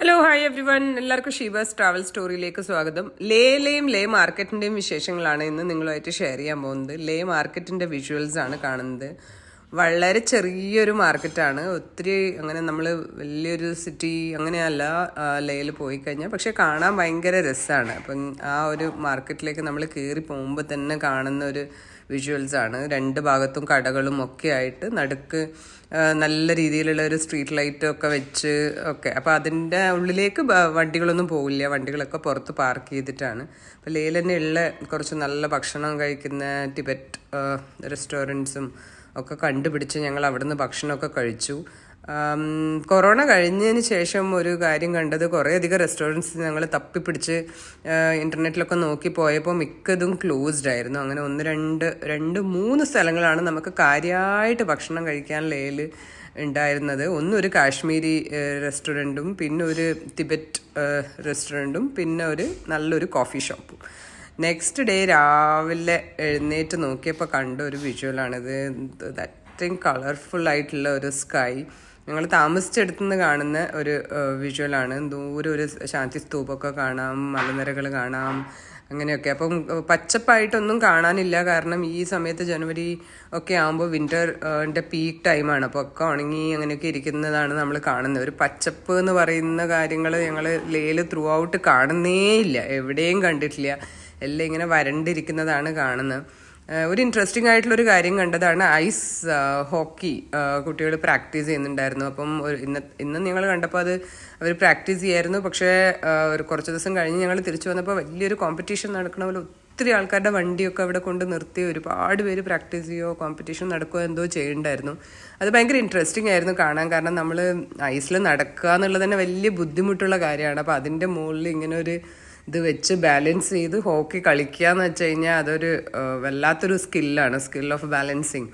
hello hi every one എല്ലാവർക്കും Sheeba's travel സ്റ്റോറിയിലേക്ക് സ്വാഗതം ലേയിലെയും ലേ മാർക്കറ്റിൻ്റെയും വിശേഷങ്ങളാണ് ഇന്ന് നിങ്ങളുമായിട്ട് ഷെയർ ചെയ്യാൻ പോകുന്നത് ലേ മാർക്കറ്റിൻ്റെ വിഷ്വൽസ് ആണ് കാണുന്നത് വളരെ ചെറിയൊരു മാർക്കറ്റാണ് ഒത്തിരി അങ്ങനെ നമ്മൾ വലിയൊരു സിറ്റി അങ്ങനെയല്ല ലേയിൽ പോയി കഴിഞ്ഞാൽ പക്ഷെ കാണാൻ ഭയങ്കര രസമാണ് അപ്പം ആ ഒരു മാർക്കറ്റിലേക്ക് നമ്മൾ കയറി പോകുമ്പോൾ തന്നെ കാണുന്ന ഒരു വിഷ്വൽസ് ആണ് രണ്ട് ഭാഗത്തും കടകളും ഒക്കെ ആയിട്ട് നടുക്ക് നല്ല രീതിയിലുള്ള ഒരു സ്ട്രീറ്റ് ലൈറ്റ് ഒക്കെ വെച്ച് ഒക്കെ അപ്പോൾ അതിൻ്റെ ഉള്ളിലേക്ക് വണ്ടികളൊന്നും പോകില്ല വണ്ടികളൊക്കെ പുറത്ത് പാർക്ക് ചെയ്തിട്ടാണ് അപ്പോൾ ഉള്ള കുറച്ച് നല്ല ഭക്ഷണം കഴിക്കുന്ന ടിബറ്റ് റെസ്റ്റോറൻറ്റ്സും ഒക്കെ കണ്ടുപിടിച്ച് ഞങ്ങൾ അവിടുന്ന് ഭക്ഷണമൊക്കെ കഴിച്ചു കൊറോണ കഴിഞ്ഞതിന് ശേഷം ഒരു കാര്യം കണ്ടത് കുറേയധികം റെസ്റ്റോറൻറ്റ്സ് ഞങ്ങൾ തപ്പിപ്പിടിച്ച് ഇൻ്റർനെറ്റിലൊക്കെ നോക്കി പോയപ്പോൾ മിക്കതും ക്ലോസ്ഡ് ആയിരുന്നു അങ്ങനെ ഒന്ന് രണ്ട് രണ്ട് മൂന്ന് സ്ഥലങ്ങളാണ് നമുക്ക് കാര്യമായിട്ട് ഭക്ഷണം കഴിക്കാൻ ലേയിൽ ഉണ്ടായിരുന്നത് ഒന്നൊരു കാശ്മീരി റെസ്റ്റോറൻറ്റും പിന്നെ ഒരു തിബറ്റ് റെസ്റ്റോറൻറ്റും പിന്നെ ഒരു നല്ലൊരു കോഫി ഷോപ്പും നെക്സ്റ്റ് ഡേ രാവിലെ എഴുന്നേറ്റ് നോക്കിയപ്പോൾ കണ്ട ഒരു വിഷ്വലാണിത് ദാറ്റ് അത്രയും കളർഫുൾ ഒരു സ്കൈ ഞങ്ങൾ താമസിച്ചെടുത്തുനിന്ന് കാണുന്ന ഒരു വിഷ്വലാണ് ദൂരെ ഒരു ശാന്തി സ്തൂപമൊക്കെ കാണാം മലനിരകൾ കാണാം അങ്ങനെയൊക്കെ അപ്പം പച്ചപ്പായിട്ടൊന്നും കാണാനില്ല കാരണം ഈ സമയത്ത് ജനുവരി ഒക്കെ ആകുമ്പോൾ വിൻ്ററിൻ്റെ പീക്ക് ടൈമാണ് അപ്പോൾ ഒക്കെ ഉണങ്ങി അങ്ങനെയൊക്കെ ഇരിക്കുന്നതാണ് നമ്മൾ കാണുന്നത് ഒരു പച്ചപ്പ് എന്ന് പറയുന്ന കാര്യങ്ങൾ ഞങ്ങൾ ലേയിൽ ത്രൂ ഔട്ട് കാണുന്നേ ഇല്ല എവിടെയും കണ്ടിട്ടില്ല എല്ലാം ഇങ്ങനെ വരണ്ടിരിക്കുന്നതാണ് കാണുന്നത് ഒരു ഇൻട്രസ്റ്റിംഗ് ആയിട്ടുള്ളൊരു കാര്യം കണ്ടതാണ് ഐസ് ഹോക്കി കുട്ടികൾ പ്രാക്ടീസ് ചെയ്യുന്നുണ്ടായിരുന്നു അപ്പം ഒരു ഇന്ന് ഇന്ന് നിങ്ങൾ കണ്ടപ്പോൾ അത് അവർ പ്രാക്ടീസ് ചെയ്യായിരുന്നു പക്ഷേ ഒരു കുറച്ച് ദിവസം കഴിഞ്ഞ് ഞങ്ങൾ തിരിച്ചു വന്നപ്പോൾ വലിയൊരു കോമ്പറ്റീഷൻ നടക്കണ പോലെ ഒത്തിരി ആൾക്കാരുടെ വണ്ടിയൊക്കെ അവിടെ കൊണ്ട് നിർത്തി ഒരുപാട് പേര് പ്രാക്ടീസ് ചെയ്യുമോ കോമ്പറ്റീഷൻ നടക്കുകയോ എന്തോ ചെയ്യണ്ടായിരുന്നു അത് ഭയങ്കര ഇൻട്രസ്റ്റിംഗ് ആയിരുന്നു കാണാൻ കാരണം നമ്മൾ ഐസിൽ നടക്കുക എന്നുള്ളത് തന്നെ വലിയ ബുദ്ധിമുട്ടുള്ള കാര്യമാണ് അപ്പോൾ അതിൻ്റെ മുകളിൽ ഇങ്ങനെ ഒരു ഇത് വെച്ച് ബാലൻസ് ചെയ്ത് ഹോക്കി കളിക്കുക എന്ന് വെച്ച് കഴിഞ്ഞാൽ അതൊരു വല്ലാത്തൊരു സ്കില്ലാണ് സ്കിൽ ഓഫ് ബാലൻസിങ്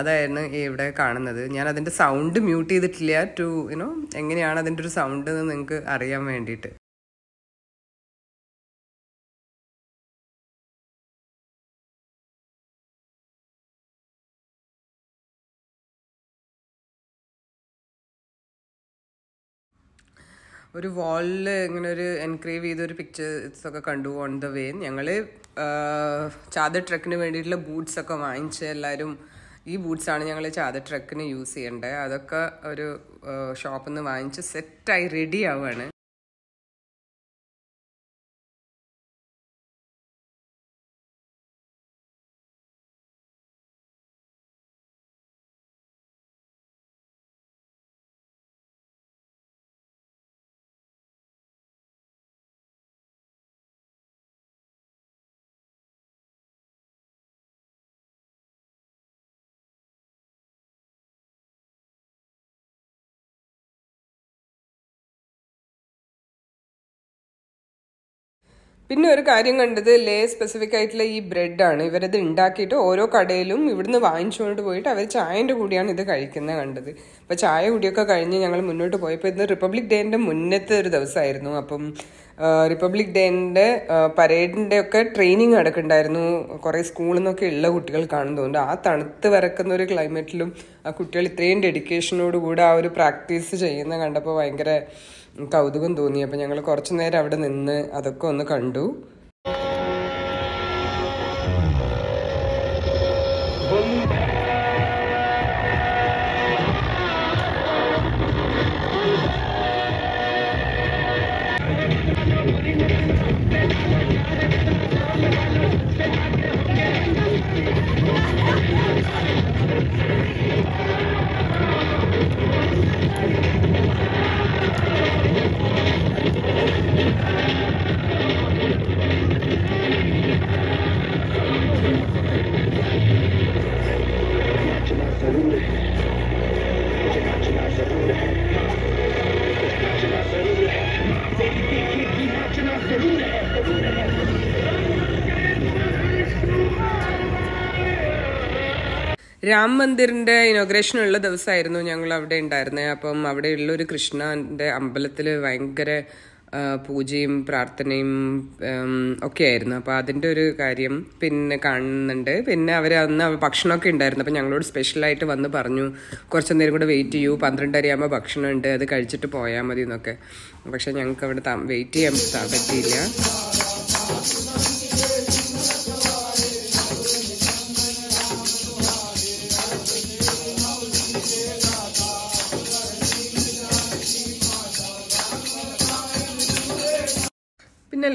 അതായിരുന്നു ഇവിടെ കാണുന്നത് ഞാൻ അതിൻ്റെ സൗണ്ട് മ്യൂട്ട് ചെയ്തിട്ടില്ല ടു യുനോ എങ്ങനെയാണ് അതിൻ്റെ ഒരു സൗണ്ട് എന്ന് നിങ്ങൾക്ക് അറിയാൻ വേണ്ടിയിട്ട് ഒരു വാളിൽ ഇങ്ങനെ ഒരു എൻക്രേവ് ഒരു പിക്ചേഴ്സ് ഒക്കെ കണ്ടു ഓൺ ദ വേ ഞങ്ങള് ചാദർ ട്രക്കിന് വേണ്ടിയിട്ടുള്ള ബൂട്ട്സ് ഒക്കെ വാങ്ങിച്ച് എല്ലാവരും ഈ ബൂട്ട്സാണ് ഞങ്ങൾ ചാദർ ട്രക്കിന് യൂസ് ചെയ്യേണ്ടത് അതൊക്കെ ഒരു ഷോപ്പിൽ നിന്ന് വാങ്ങിച്ച് സെറ്റായി റെഡി ആവുകയാണ് പിന്നെ ഒരു കാര്യം കണ്ടത് ലേ സ്പെസിഫിക് ആയിട്ടുള്ള ഈ ബ്രെഡാണ് ഇവരത് ഉണ്ടാക്കിയിട്ട് ഓരോ കടയിലും ഇവിടുന്ന് വാങ്ങിച്ചുകൊണ്ട് പോയിട്ട് അവർ ചായൻ്റെ കൂടിയാണ് ഇത് കഴിക്കുന്നത് കണ്ടത് അപ്പോൾ ചായ കുടിയൊക്കെ കഴിഞ്ഞ് ഞങ്ങൾ മുന്നോട്ട് പോയപ്പോൾ ഇന്ന് റിപ്പബ്ലിക് ഡേൻ്റെ മുന്നത്തെ ഒരു ദിവസമായിരുന്നു അപ്പം റിപ്പബ്ലിക് ഡേൻ്റെ പരേഡിൻ്റെ ഒക്കെ ട്രെയിനിങ് നടക്കുന്നുണ്ടായിരുന്നു കുറേ സ്കൂളിൽ നിന്നൊക്കെ ഉള്ള കുട്ടികൾ കാണുന്നതുകൊണ്ട് ആ തണുത്ത് വരക്കുന്ന ഒരു ക്ലൈമറ്റിലും ആ കുട്ടികൾ ഇത്രയും കൂടെ ആ ഒരു പ്രാക്ടീസ് ചെയ്യുന്ന കണ്ടപ്പോൾ ഭയങ്കര കൗതുകം തോന്നി അപ്പോൾ ഞങ്ങൾ കുറച്ച് നേരം അവിടെ നിന്ന് അതൊക്കെ ഒന്ന് കണ്ടു രാം മന്ദിറിന്റെ ഉള്ള ദിവസമായിരുന്നു ഞങ്ങൾ അവിടെ ഉണ്ടായിരുന്നത് അപ്പം അവിടെയുള്ള ഒരു കൃഷ്ണന്റെ അമ്പലത്തിൽ ഭയങ്കര പൂജയും പ്രാർത്ഥനയും ഒക്കെ ആയിരുന്നു അപ്പോൾ അതിൻ്റെ ഒരു കാര്യം പിന്നെ കാണുന്നുണ്ട് പിന്നെ അവർ അന്ന് ഭക്ഷണമൊക്കെ ഉണ്ടായിരുന്നു അപ്പോൾ ഞങ്ങളോട് സ്പെഷ്യലായിട്ട് വന്ന് പറഞ്ഞു കുറച്ച് നേരം കൂടെ വെയിറ്റ് ചെയ്യൂ പന്ത്രണ്ടരയാകുമ്പോൾ ഭക്ഷണം ഉണ്ട് അത് കഴിച്ചിട്ട് പോയാൽ മതി എന്നൊക്കെ പക്ഷെ ഞങ്ങൾക്ക് അവിടെ വെയിറ്റ് ചെയ്യാൻ പറ്റിയില്ല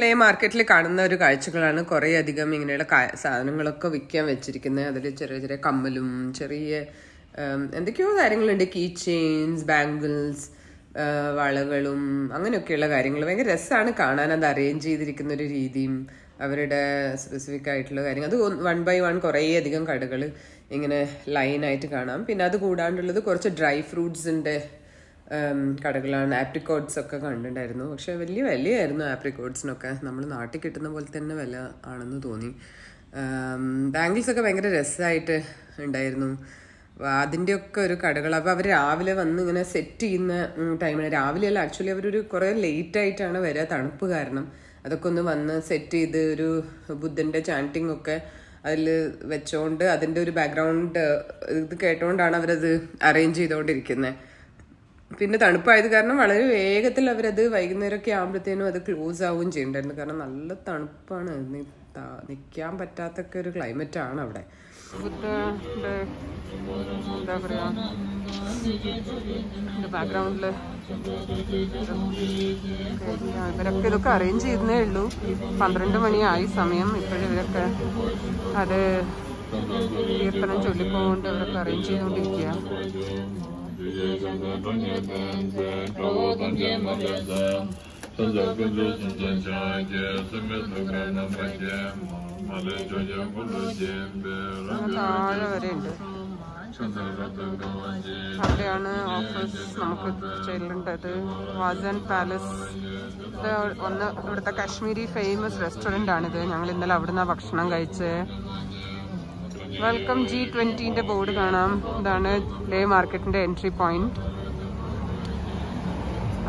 ലേ മാർക്കറ്റിൽ കാണുന്ന ഒരു കാഴ്ചകളാണ് കുറേ അധികം ഇങ്ങനെയുള്ള സാധനങ്ങളൊക്കെ വിൽക്കാൻ വെച്ചിരിക്കുന്നത് അതിൽ ചെറിയ ചെറിയ കമ്മലും ചെറിയ എന്തൊക്കെയോ കാര്യങ്ങളുണ്ട് കീ ചെയിൻസ് ബാംഗിൾസ് വളകളും അങ്ങനെയൊക്കെയുള്ള കാര്യങ്ങൾ ഭയങ്കര രസമാണ് കാണാൻ അത് അറേഞ്ച് ചെയ്തിരിക്കുന്ന ഒരു രീതിയും അവരുടെ സ്പെസിഫിക് ആയിട്ടുള്ള കാര്യങ്ങൾ അത് വൺ ബൈ വൺ കുറേ അധികം കടകൾ ഇങ്ങനെ ലൈനായിട്ട് കാണാം പിന്നെ അത് കൂടാണ്ടുള്ളത് കുറച്ച് ഡ്രൈ ഫ്രൂട്ട്സിൻ്റെ കടകളാണ് ആപ്രിക്കോഡ്സ് ഒക്കെ കണ്ടിട്ടുണ്ടായിരുന്നു പക്ഷെ വലിയ വിലയായിരുന്നു ആപ്രിക്കോഡ്സിനൊക്കെ നമ്മൾ നാട്ടിൽ കിട്ടുന്ന പോലെ തന്നെ വില ആണെന്ന് തോന്നി ബാംഗിൾസ് ഒക്കെ ഭയങ്കര രസമായിട്ട് ഉണ്ടായിരുന്നു അതിൻ്റെയൊക്കെ ഒരു കടകൾ അപ്പോൾ അവർ രാവിലെ വന്ന് ഇങ്ങനെ സെറ്റ് ചെയ്യുന്ന ടൈമിന് രാവിലെ അല്ല ആക്ച്വലി അവരൊരു കുറേ ലേറ്റ് ആയിട്ടാണ് വരിക തണുപ്പ് കാരണം അതൊക്കെ ഒന്ന് വന്ന് സെറ്റ് ചെയ്ത് ഒരു ബുദ്ധൻ്റെ ചാൻറ്റിങ് ഒക്കെ അതിൽ വെച്ചോണ്ട് അതിൻ്റെ ഒരു ബാക്ക്ഗ്രൗണ്ട് ഇത് കേട്ടുകൊണ്ടാണ് അവരത് അറേഞ്ച് ചെയ്തുകൊണ്ടിരിക്കുന്നത് പിന്നെ തണുപ്പായത് കാരണം വളരെ വേഗത്തിൽ അവരത് വൈകുന്നേരമൊക്കെ ആകുമ്പോഴത്തേനും അത് ക്ലോസ് ആവുകയും ചെയ്യണ്ടായിരുന്നു കാരണം നല്ല തണുപ്പാണ് നിൽക്കാൻ പറ്റാത്തൊക്കെ ഒരു ക്ലൈമറ്റ് ആണ് അവിടെ ഇവരൊക്കെ ഇതൊക്കെ അറേഞ്ച് ചെയ്യുന്നേ ഉള്ളൂ പന്ത്രണ്ട് മണിയായി സമയം ഇപ്പോഴും ഇവരൊക്കെ അത് കീർത്തനം ചൊല്ലിക്കൊണ്ട് ഇവരൊക്കെ അറേഞ്ച് ചെയ്തുകൊണ്ടിരിക്കുക അവിടെയാണ് ഓഫീസ് നമുക്ക് ചെല്ലേണ്ടത് വാജൻ പാലസ് ഇത് ഒന്ന് ഇവിടുത്തെ കാശ്മീരി ഫേമസ് റെസ്റ്റോറൻ്റ് ആണിത് ഞങ്ങൾ ഇന്നലെ അവിടുന്ന് ഭക്ഷണം കഴിച്ചത് വെൽക്കം ജി ട്വൻറ്റീൻ്റെ ബോർഡ് കാണാം ഇതാണ് ലേ മാർക്കറ്റിൻ്റെ എൻട്രി പോയിന്റ്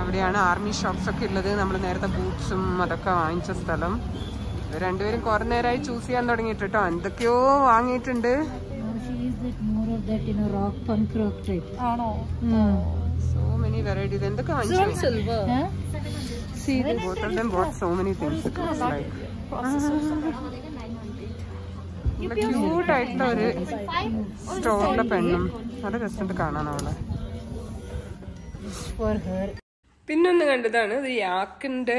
അവിടെയാണ് ആർമി ഷോപ്സ് ഒക്കെ ഉള്ളത് നമ്മൾ നേരത്തെ ബൂട്ട്സും അതൊക്കെ വാങ്ങിച്ച സ്ഥലം രണ്ടുപേരും കുറെ നേരമായി ചൂസ് ചെയ്യാൻ തുടങ്ങിയിട്ട് കേട്ടോ എന്തൊക്കെയോ വാങ്ങിയിട്ടുണ്ട് സോ മെനി വെറൈറ്റീസ് എന്തൊക്കെ വാങ്ങിച്ചു സോ മെനി തിങ്സ് ലൈക്ക് ക്യൂട്ടായിട്ടുള്ള ഒരു സ്റ്റോറിലെ പെണ്ണും നല്ല രസമുണ്ട് കാണാൻ അവളെ പിന്നൊന്ന് കണ്ടതാണ് ഇത് യാക്കിൻ്റെ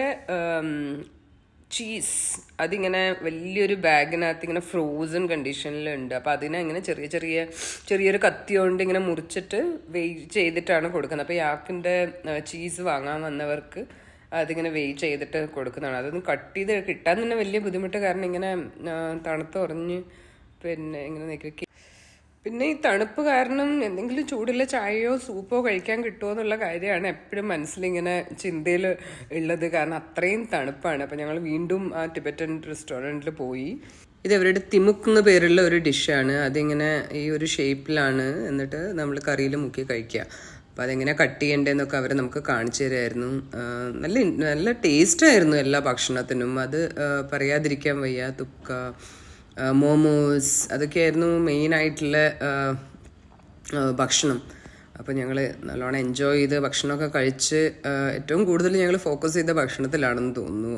ചീസ് അതിങ്ങനെ വലിയൊരു ബാഗിനകത്ത് ഇങ്ങനെ ഫ്രോസൺ കണ്ടീഷനിലുണ്ട് അപ്പൊ അതിനെ ഇങ്ങനെ ചെറിയ ചെറിയ ചെറിയൊരു കത്തി കൊണ്ട് ഇങ്ങനെ മുറിച്ചിട്ട് വെയിറ്റ് ചെയ്തിട്ടാണ് കൊടുക്കുന്നത് അപ്പൊ യാക്കിന്റെ ചീസ് വാങ്ങാൻ വന്നവർക്ക് അതിങ്ങനെ വെയിറ്റ് ചെയ്തിട്ട് കൊടുക്കുന്നതാണ് അതൊന്ന് കട്ട് ചെയ്ത് കിട്ടാൻ തന്നെ വലിയ ബുദ്ധിമുട്ട് കാരണം ഇങ്ങനെ തണുത്ത് ഉറഞ്ഞ് പിന്നെ ഇങ്ങനെ നിൽക്കുക പിന്നെ ഈ തണുപ്പ് കാരണം എന്തെങ്കിലും ചൂടുള്ള ചായയോ സൂപ്പോ കഴിക്കാൻ കിട്ടുമോ എന്നുള്ള കാര്യമാണ് എപ്പോഴും മനസ്സിലിങ്ങനെ ചിന്തയിൽ ഉള്ളത് കാരണം അത്രയും തണുപ്പാണ് അപ്പം ഞങ്ങൾ വീണ്ടും ആ ടിബറ്റൻ റെസ്റ്റോറൻറ്റിൽ പോയി ഇത് അവരുടെ തിമുക്ക് എന്ന പേരുള്ള ഒരു ഡിഷാണ് അതിങ്ങനെ ഈ ഒരു ഷേപ്പിലാണ് എന്നിട്ട് നമ്മൾ കറിയിൽ മുക്കി കഴിക്കുക അപ്പോൾ അതെങ്ങനെ കട്ട് ചെയ്യേണ്ടതെന്നൊക്കെ അവർ നമുക്ക് കാണിച്ചു തരുമായിരുന്നു നല്ല നല്ല ടേസ്റ്റായിരുന്നു എല്ലാ ഭക്ഷണത്തിനും അത് പറയാതിരിക്കാൻ വയ്യ തുക്ക മോമോസ് അതൊക്കെയായിരുന്നു മെയിനായിട്ടുള്ള ഭക്ഷണം അപ്പോൾ ഞങ്ങൾ നല്ലോണം എൻജോയ് ചെയ്ത് ഭക്ഷണമൊക്കെ കഴിച്ച് ഏറ്റവും കൂടുതൽ ഞങ്ങൾ ഫോക്കസ് ചെയ്ത ഭക്ഷണത്തിലാണെന്ന് തോന്നുന്നു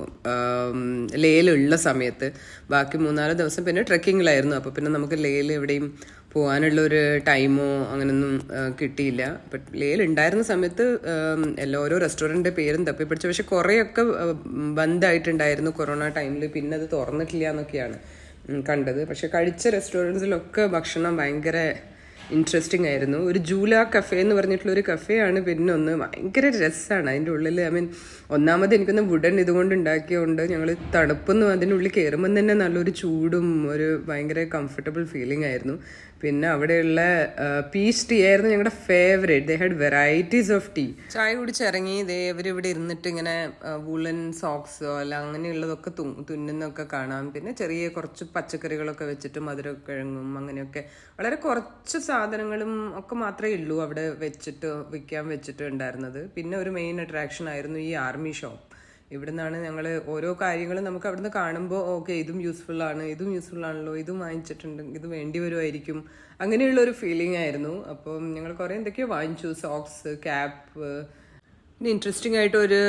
ലേയിലുള്ള സമയത്ത് ബാക്കി മൂന്നാല് ദിവസം പിന്നെ ട്രെക്കിങ്ങിലായിരുന്നു അപ്പോൾ പിന്നെ നമുക്ക് ലേയിൽ എവിടെയും പോകാനുള്ള ഒരു ടൈമോ അങ്ങനൊന്നും കിട്ടിയില്ല ബട്ട് ലേയിൽ ഉണ്ടായിരുന്ന സമയത്ത് എല്ലാ ഓരോ റെസ്റ്റോറൻറ്റിൻ്റെ പേരും പിടിച്ചു പക്ഷെ കുറേയൊക്കെ ബന്ധായിട്ടുണ്ടായിരുന്നു കൊറോണ ടൈമിൽ പിന്നെ അത് തുറന്നിട്ടില്ല എന്നൊക്കെയാണ് കണ്ടത് പക്ഷെ കഴിച്ച റെസ്റ്റോറൻസിലൊക്കെ ഭക്ഷണം ഭയങ്കര ഇൻട്രസ്റ്റിംഗ് ആയിരുന്നു ഒരു ജൂല കഫേ എന്ന് പറഞ്ഞിട്ടുള്ള ഒരു ആണ് പിന്നെ ഒന്ന് ഭയങ്കര രസമാണ് അതിൻ്റെ ഉള്ളിൽ ഐ മീൻ ഒന്നാമത് എനിക്കൊന്ന് വുഡൻ ഇതുകൊണ്ട് ഉണ്ടാക്കിയതുകൊണ്ട് ഞങ്ങൾ തണുപ്പൊന്നും അതിനുള്ളിൽ കയറുമ്പം തന്നെ നല്ലൊരു ചൂടും ഒരു ഭയങ്കര കംഫർട്ടബിൾ ഫീലിംഗ് ആയിരുന്നു പിന്നെ അവിടെയുള്ള പീസ് ടീ ആയിരുന്നു ഞങ്ങളുടെ favourite they had varieties of tea ചായ കുടിച്ചിറങ്ങി ദേ ഇവിടെ ഇരുന്നിട്ട് ഇങ്ങനെ വുളൻ സോക്സോ അല്ല അങ്ങനെയുള്ളതൊക്കെ തുന്നുന്നൊക്കെ കാണാം പിന്നെ ചെറിയ കുറച്ച് പച്ചക്കറികളൊക്കെ വെച്ചിട്ട് മധുരക്കിഴങ്ങും അങ്ങനെയൊക്കെ വളരെ കുറച്ച് സാധനങ്ങളും ഒക്കെ മാത്രമേ ഉള്ളൂ അവിടെ വെച്ചിട്ട് വിൽക്കാൻ വെച്ചിട്ട് ഉണ്ടായിരുന്നത് പിന്നെ ഒരു മെയിൻ അട്രാക്ഷൻ ആയിരുന്നു ഈ ആർമി ഷോപ്പ് ഇവിടുന്നാണ് ഞങ്ങൾ ഓരോ കാര്യങ്ങളും നമുക്ക് അവിടുന്ന് കാണുമ്പോൾ ഓക്കെ ഇതും യൂസ്ഫുൾ ആണ് ഇതും യൂസ്ഫുൾ ആണല്ലോ ഇതും വാങ്ങിച്ചിട്ടുണ്ട് ഇത് വേണ്ടി വരുമായിരിക്കും അങ്ങനെയുള്ള ഒരു ഫീലിംഗ് ആയിരുന്നു അപ്പം ഞങ്ങൾ കുറേ എന്തൊക്കെയോ വാങ്ങിച്ചു സോക്സ് ക്യാപ്പ് പിന്നെ ഇൻട്രസ്റ്റിംഗ് ആയിട്ട് ഒരു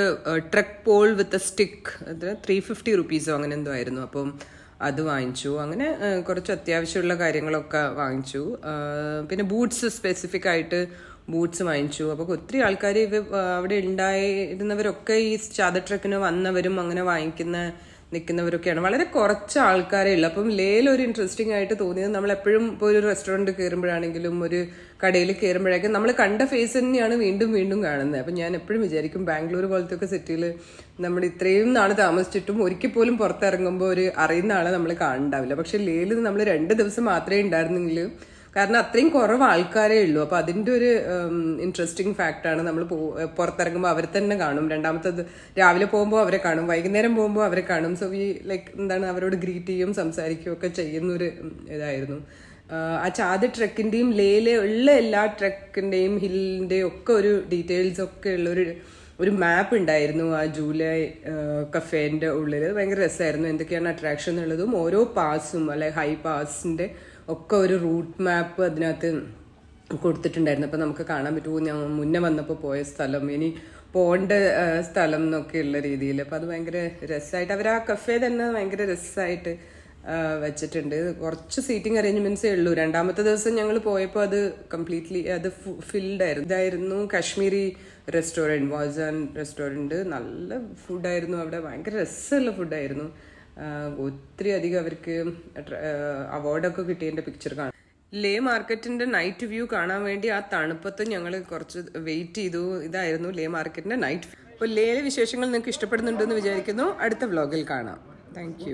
truck pole with a stick അത് ത്രീ ഫിഫ്റ്റി റുപ്പീസോ അങ്ങനെ എന്തോ ആയിരുന്നു അപ്പം അത് വാങ്ങിച്ചു അങ്ങനെ കുറച്ച് അത്യാവശ്യമുള്ള കാര്യങ്ങളൊക്കെ വാങ്ങിച്ചു പിന്നെ ബൂട്ട്സ് സ്പെസിഫിക് ആയിട്ട് ബൂട്ട്സ് വാങ്ങിച്ചു അപ്പോൾ ഒത്തിരി ആൾക്കാർ ഇവ അവിടെ ഉണ്ടായിരുന്നവരൊക്കെ ഈ ചാദ ട്രക്കിന് വന്നവരും അങ്ങനെ വാങ്ങിക്കുന്ന നിൽക്കുന്നവരൊക്കെയാണ് വളരെ കുറച്ച് ആൾക്കാരേ ഉള്ളു അപ്പം ലേയിൽ ഒരു ഇൻട്രസ്റ്റിംഗ് ആയിട്ട് തോന്നിയത് നമ്മൾ എപ്പോഴും ഇപ്പോൾ ഒരു റെസ്റ്റോറൻറ്റ് കയറുമ്പോഴാണെങ്കിലും ഒരു കടയിൽ കയറുമ്പോഴേക്കും നമ്മൾ കണ്ട ഫേസ് തന്നെയാണ് വീണ്ടും വീണ്ടും കാണുന്നത് അപ്പം ഞാൻ എപ്പോഴും വിചാരിക്കും ബാംഗ്ലൂർ പോലത്തെ ഒക്കെ സിറ്റിയിൽ നമ്മൾ ഇത്രയും നാൾ താമസിച്ചിട്ടും ഒരിക്കൽ പോലും പുറത്തിറങ്ങുമ്പോൾ ഒരു അറിയുന്ന ആളെ നമ്മൾ കാണണ്ടാവില്ല പക്ഷേ ലേലിൽ നമ്മൾ രണ്ട് ദിവസം മാത്രമേ ഉണ്ടായിരുന്നെങ്കിലും കാരണം അത്രയും കുറവ് ആൾക്കാരേ ഉള്ളൂ അപ്പൊ അതിന്റെ ഒരു ഇൻട്രസ്റ്റിംഗ് ആണ് നമ്മൾ പുറത്തിറങ്ങുമ്പോൾ അവരെ തന്നെ കാണും രണ്ടാമത്തത് രാവിലെ പോകുമ്പോൾ അവരെ കാണും വൈകുന്നേരം പോകുമ്പോൾ അവരെ കാണും സോ വി ലൈക്ക് എന്താണ് അവരോട് ഗ്രീറ്റ് ചെയ്യും സംസാരിക്കുകയും ഒക്കെ ചെയ്യുന്ന ഒരു ഇതായിരുന്നു ആ ചാതി ട്രക്കിന്റെയും ലേയിലെ ഉള്ള എല്ലാ ട്രക്കിന്റെയും ഹില്ലിന്റെയും ഒക്കെ ഒരു ഡീറ്റെയിൽസ് ഒക്കെ ഉള്ള ഒരു മാപ്പ് ഉണ്ടായിരുന്നു ആ ജൂലൈ കഫേന്റെ ഉള്ളിൽ ഭയങ്കര രസമായിരുന്നു എന്തൊക്കെയാണ് അട്രാക്ഷൻ എന്നുള്ളതും ഓരോ പാസും അല്ലെ ഹൈ പാസിന്റെ ഒക്കെ ഒരു റൂട്ട് മാപ്പ് അതിനകത്ത് കൊടുത്തിട്ടുണ്ടായിരുന്നു അപ്പോൾ നമുക്ക് കാണാൻ പറ്റുമോ ഞാൻ മുന്നേ വന്നപ്പോൾ പോയ സ്ഥലം ഇനി പോകേണ്ട സ്ഥലം എന്നൊക്കെയുള്ള രീതിയിൽ അപ്പോൾ അത് ഭയങ്കര രസമായിട്ട് അവർ ആ കഫേ തന്നെ ഭയങ്കര രസമായിട്ട് വെച്ചിട്ടുണ്ട് കുറച്ച് സീറ്റിംഗ് അറേഞ്ച്മെന്റ്സേ ഉള്ളൂ രണ്ടാമത്തെ ദിവസം ഞങ്ങൾ പോയപ്പോൾ അത് കംപ്ലീറ്റ്ലി അത് ഫിൽഡ് ആയിരുന്നു ഇതായിരുന്നു കാശ്മീരി റെസ്റ്റോറൻറ്റ് വാജാൻ റെസ്റ്റോറൻറ്റ് നല്ല ഫുഡായിരുന്നു അവിടെ ഭയങ്കര രസമുള്ള ഫുഡായിരുന്നു ഒത്തിരി അധികം അവർക്ക് അവാർഡൊക്കെ കിട്ടിയതിന്റെ പിക്ചർ കാണാം ലേ മാർക്കറ്റിന്റെ നൈറ്റ് വ്യൂ കാണാൻ വേണ്ടി ആ തണുപ്പത്ത് ഞങ്ങൾ കുറച്ച് വെയിറ്റ് ചെയ്തു ഇതായിരുന്നു ലേ മാർക്കറ്റിന്റെ നൈറ്റ് വ്യൂ അപ്പൊ ലേയിലെ വിശേഷങ്ങൾ നിങ്ങൾക്ക് ഇഷ്ടപ്പെടുന്നുണ്ടെന്ന് വിചാരിക്കുന്നു അടുത്ത വ്ലോഗിൽ കാണാം താങ്ക്